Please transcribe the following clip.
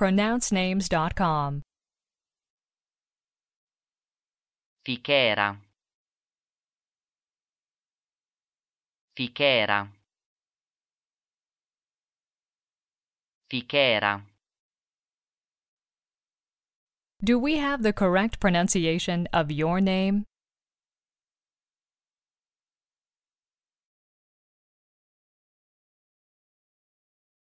pronouncenames.com. Fichera. Fichera. Fichera. Do we have the correct pronunciation of your name?